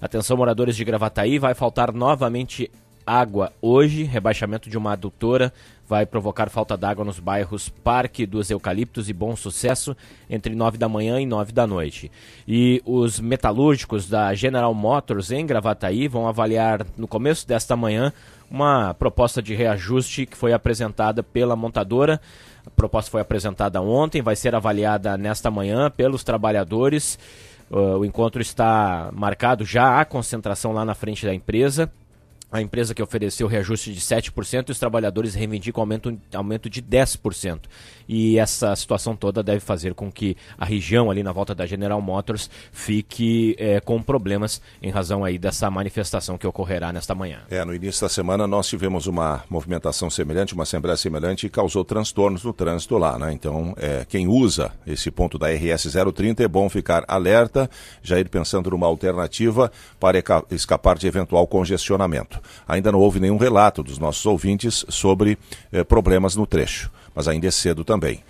Atenção, moradores de Gravataí, vai faltar novamente água hoje. Rebaixamento de uma adutora vai provocar falta d'água nos bairros Parque dos Eucaliptos e Bom Sucesso entre 9 da manhã e 9 da noite. E os metalúrgicos da General Motors em Gravataí vão avaliar no começo desta manhã uma proposta de reajuste que foi apresentada pela montadora. A proposta foi apresentada ontem, vai ser avaliada nesta manhã pelos trabalhadores. Uh, o encontro está marcado já, há concentração lá na frente da empresa a empresa que ofereceu reajuste de 7% e os trabalhadores reivindicam aumento, aumento de 10%. E essa situação toda deve fazer com que a região ali na volta da General Motors fique é, com problemas em razão aí dessa manifestação que ocorrerá nesta manhã. É, no início da semana nós tivemos uma movimentação semelhante, uma assembleia semelhante e causou transtornos no trânsito lá, né? Então, é, quem usa esse ponto da RS 030 é bom ficar alerta, já ir pensando numa alternativa para escapar de eventual congestionamento momento, ainda não houve nenhum relato dos nossos ouvintes sobre eh, problemas no trecho, mas ainda é cedo também.